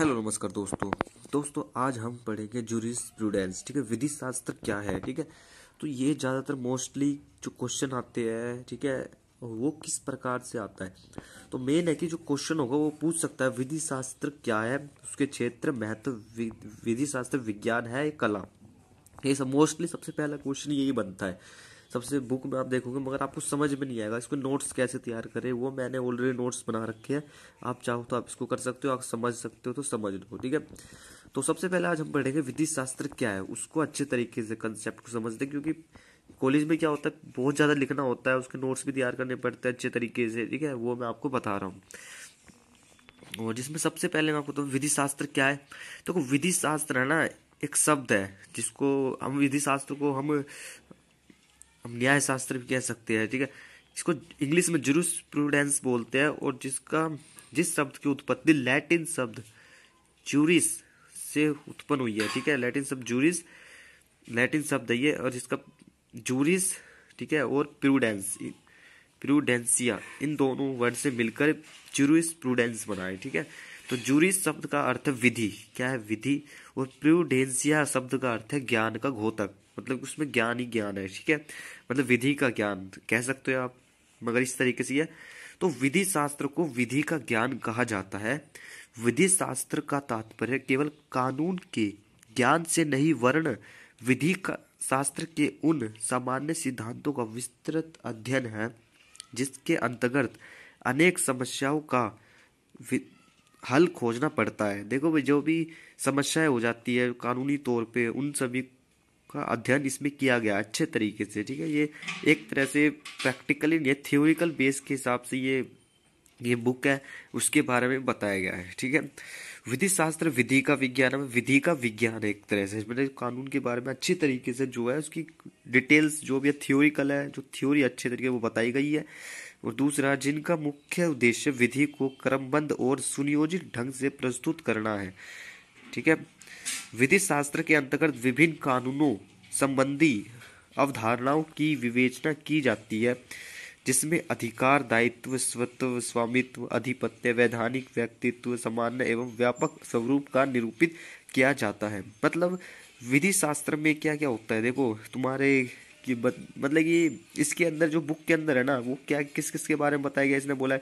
hello नमस्कार दोस्तों दोस्तों आज हम पढ़ेंगे जूरिस स्टूडेंट्स ठीक है विधि शास्त्र क्या है ठीक है तो ये ज़्यादातर मोस्टली जो क्वेश्चन आते हैं ठीक है वो किस प्रकार से आता है तो मेन है कि जो क्वेश्चन होगा वो पूछ सकता है विधि शास्त्र क्या है उसके क्षेत्र महत्व विधि शास्त्र विज्ञान है कला ये सब मोस्टली सबसे पहला क्वेश्चन यही बनता है सबसे बुक में आप देखोगे मगर आपको समझ में नहीं आएगा इसको नोट्स कैसे तैयार करें वो मैंने ऑलरेडी नोट्स बना रखे हैं आप चाहो तो आप इसको कर सकते हो आप समझ सकते हो तो समझ लो ठीक है तो सबसे पहले आज हम पढ़ेंगे विधि शास्त्र क्या है उसको अच्छे तरीके से कंसेप्ट को समझते हैं क्योंकि कॉलेज में क्या होता है बहुत ज़्यादा लिखना होता है उसके नोट्स भी तैयार करने पड़ते हैं अच्छे तरीके से ठीक है वो मैं आपको बता रहा हूँ और जिसमें सबसे पहले मैं आपको तो विधि शास्त्र क्या है तो विधि शास्त्र है ना एक शब्द है जिसको हम विधि शास्त्र को हम हम न्याय शास्त्र भी कह सकते हैं ठीक है इसको इंग्लिश में जुरूस प्रूडेंस बोलते हैं और जिसका जिस शब्द की उत्पत्ति लैटिन शब्द जूरिस से उत्पन्न हुई है ठीक है लैटिन शब्द जूरिस लैटिन शब्द है ये और जिसका जूरिस ठीक है और प्रूडेंस प्रूडेंसिया इन दोनों वर्ड से मिलकर जूरिस प्रूडेंस बना है ठीक है तो जूरिस शब्द का अर्थ विधि क्या है विधि और प्रूडेंसिया शब्द का अर्थ है ज्ञान का घोतक मतलब उसमें ज्ञान ही ज्ञान है ठीक है मतलब विधि का ज्ञान कह सकते हो आप मगर इस तरीके से है तो विधि शास्त्र को विधि का ज्ञान कहा जाता है विधि शास्त्र का तात्पर्य केवल कानून के ज्ञान से नहीं वर्ण विधि का शास्त्र के उन सामान्य सिद्धांतों का विस्तृत अध्ययन है जिसके अंतर्गत अनेक समस्याओं का हल खोजना पड़ता है देखो भाई जो भी समस्याएं हो जाती है कानूनी तौर पे उन सभी का अध्ययन इसमें किया गया अच्छे तरीके से ठीक है ये एक तरह से प्रैक्टिकली ये थ्योरिकल बेस के हिसाब से ये ये बुक है उसके बारे में बताया गया है ठीक है विधि शास्त्र विधि का विज्ञान है विधि का विज्ञान एक तरह से मैंने कानून के बारे में अच्छी तरीके से जो है उसकी डिटेल्स जो भी है थ्योरिकल है जो थ्योरी अच्छे तरीके वो बताई गई है और दूसरा जिनका मुख्य उद्देश्य विधि को क्रमबद्ध और सुनियोजित ढंग से प्रस्तुत करना है ठीक है विधि शास्त्र के अंतर्गत विभिन्न कानूनों संबंधी अवधारणाओं की विवेचना की जाती है जिसमें अधिकार दायित्व स्वत्व स्वामित्व अधिपत्य वैधानिक व्यक्तित्व सामान्य एवं व्यापक स्वरूप का निरूपित किया जाता है मतलब विधि शास्त्र में क्या क्या होता है देखो तुम्हारे कि मतलब कि इसके अंदर जो बुक के अंदर है ना वो क्या किस किस के बारे में बताया गया इसने बोला है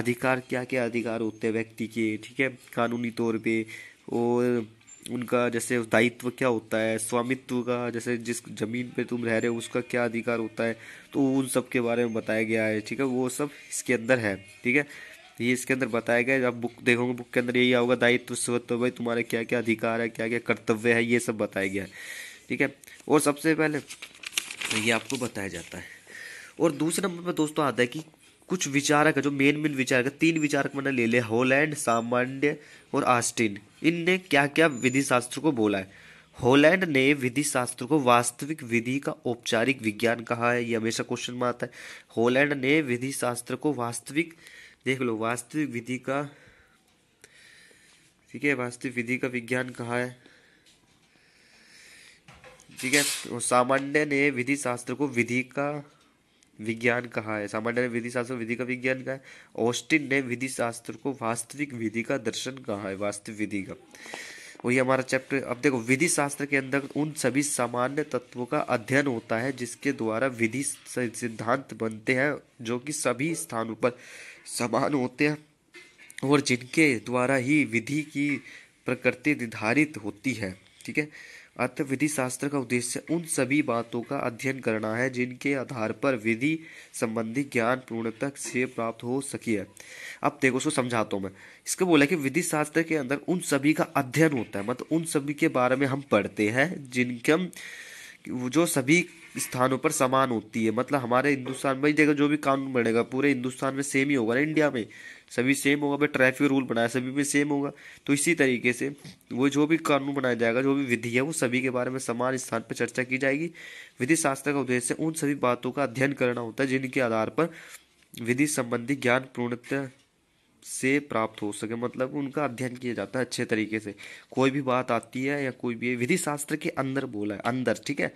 अधिकार क्या क्या अधिकार होते हैं व्यक्ति के ठीक है कानूनी तौर पे और उनका जैसे दायित्व क्या होता है स्वामित्व का जैसे जिस ज़मीन पे तुम रह रहे हो उसका क्या अधिकार होता है तो उन सब के बारे में बताया गया है ठीक है वो सब इसके अंदर है ठीक है ये इसके अंदर बताया गया है आप बुक देखोगे बुक के अंदर यही आओगे दायित्व स्वत्व भाई तुम्हारे क्या क्या अधिकार है क्या क्या कर्तव्य है ये सब बताया गया है ठीक है और सबसे पहले तो ये आपको बताया जाता है और दूसरे नंबर पर दोस्तों आता है कि कुछ विचारक जो मेन मेन विचारक तीन विचारक मैंने ले लिया होलैंड सामान्य और आस्टिन इनने क्या क्या विधि शास्त्र को बोला है होलैंड ने विधि शास्त्र को वास्तविक विधि का औपचारिक विज्ञान कहा है ये हमेशा क्वेश्चन में आता है होलैंड ने विधि शास्त्र को वास्तविक देख लो वास्तविक विधि का ठीक है वास्तविक विधि का विज्ञान कहा है ठीक है सामान्य ने विधि शास्त्र को विधि का विज्ञान कहा है सामान्य ने विधि शास्त्र विधि का विज्ञान कहा है ऑस्टिन ने विधि शास्त्र को वास्तविक विधि का दर्शन कहा है वास्तविक विधि का वही हमारा चैप्टर अब देखो विधि शास्त्र के अंदर उन सभी सामान्य तत्वों का अध्ययन होता है जिसके द्वारा विधि सिद्धांत बनते हैं जो कि सभी स्थानों पर समान होते हैं और जिनके द्वारा ही विधि की प्रकृति निर्धारित होती है ठीक है अतः विधि शास्त्र का उद्देश्य उन सभी बातों का अध्ययन करना है जिनके आधार पर विधि संबंधी ज्ञान पूर्णतः से प्राप्त हो सकी है अब देखो उसको समझाता हूँ मैं इसको बोला कि विधि शास्त्र के अंदर उन सभी का अध्ययन होता है मतलब उन सभी के बारे में हम पढ़ते हैं जिनके जो सभी स्थानों पर समान होती है मतलब हमारे हिंदुस्तान में जगह जो भी कानून बनेगा पूरे हिंदुस्तान में सेम ही होगा ना इंडिया में सभी सेम होगा भाई ट्रैफिक रूल बनाया सभी में सेम होगा तो इसी तरीके से वो जो भी कानून बनाया जाएगा जो भी विधि है वो सभी के बारे में समान स्थान पर चर्चा की जाएगी विधि शास्त्र का उद्देश्य उन सभी बातों का अध्ययन करना होता है जिनके आधार पर विधि संबंधी ज्ञान पूर्णतः से प्राप्त हो सके मतलब उनका अध्ययन किया जाता है अच्छे तरीके से कोई भी बात आती है या कोई भी विधि शास्त्र के अंदर बोला है अंदर ठीक है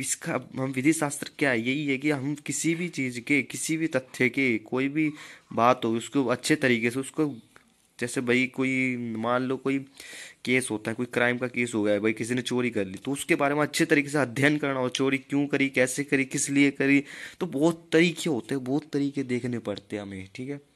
इसका हम विधि शास्त्र क्या है यही है कि हम किसी भी चीज़ के किसी भी तथ्य के कोई भी बात हो उसको अच्छे तरीके से उसको जैसे भाई कोई मान लो कोई केस होता है कोई क्राइम का केस हो गया है भाई किसी ने चोरी कर ली तो उसके बारे में अच्छे तरीके से अध्ययन करना हो चोरी क्यों करी कैसे करी किस लिए करी तो बहुत तरीके होते हैं बहुत तरीके देखने पड़ते हैं हमें ठीक है